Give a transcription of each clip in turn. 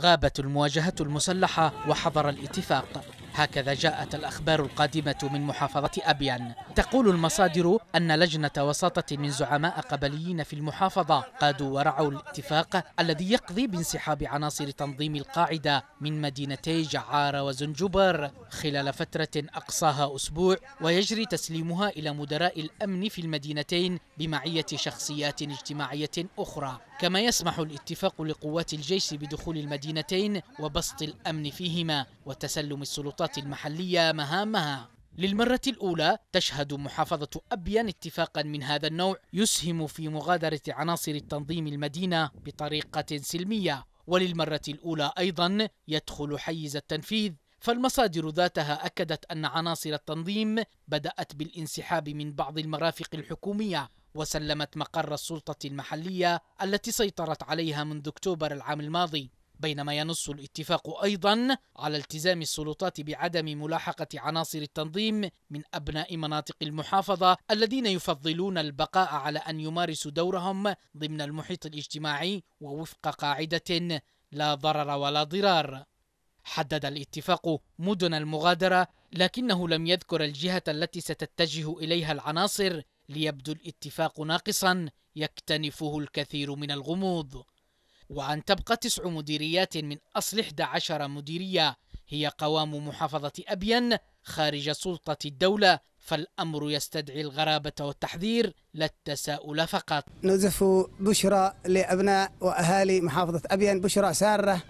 غابت المواجهة المسلحة وحضر الاتفاق هكذا جاءت الأخبار القادمة من محافظة أبيان تقول المصادر أن لجنة وساطة من زعماء قبليين في المحافظة قادوا ورعوا الاتفاق الذي يقضي بانسحاب عناصر تنظيم القاعدة من مدينتي جعارة وزنجبار خلال فترة أقصاها أسبوع ويجري تسليمها إلى مدراء الأمن في المدينتين بمعية شخصيات اجتماعية أخرى كما يسمح الاتفاق لقوات الجيش بدخول المدينتين وبسط الأمن فيهما وتسلم السلطات المحلية مهامها للمرة الأولى تشهد محافظة أبيان اتفاقا من هذا النوع يسهم في مغادرة عناصر التنظيم المدينة بطريقة سلمية وللمرة الأولى أيضا يدخل حيز التنفيذ فالمصادر ذاتها أكدت أن عناصر التنظيم بدأت بالانسحاب من بعض المرافق الحكومية وسلمت مقر السلطة المحلية التي سيطرت عليها منذ أكتوبر العام الماضي بينما ينص الاتفاق أيضا على التزام السلطات بعدم ملاحقة عناصر التنظيم من أبناء مناطق المحافظة الذين يفضلون البقاء على أن يمارسوا دورهم ضمن المحيط الاجتماعي ووفق قاعدة لا ضرر ولا ضرار حدد الاتفاق مدن المغادرة لكنه لم يذكر الجهة التي ستتجه إليها العناصر ليبدو الاتفاق ناقصا يكتنفه الكثير من الغموض وأن تبقى تسع مديريات من أصل 11 مديرية هي قوام محافظة أبين خارج سلطة الدولة فالأمر يستدعي الغرابة والتحذير لا التساؤل فقط نزف بشرى لأبناء وأهالي محافظة أبين بشرى سارة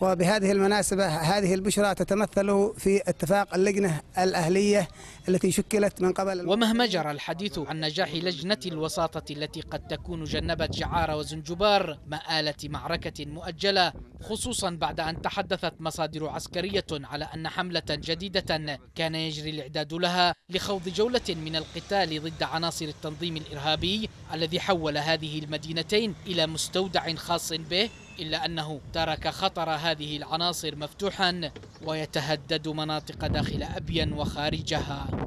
وبهذه المناسبة هذه البشرى تتمثل في اتفاق اللجنة الأهلية التي شكلت من قبل ومهما جرى الحديث عن نجاح لجنة الوساطة التي قد تكون جنبت جعار وزنجبار مآلة معركة مؤجلة خصوصا بعد أن تحدثت مصادر عسكرية على أن حملة جديدة كان يجري الإعداد لها لخوض جولة من القتال ضد عناصر التنظيم الإرهابي الذي حول هذه المدينتين إلى مستودع خاص به إلا أنه ترك خطر هذه العناصر مفتوحا ويتهدد مناطق داخل أبين وخارجها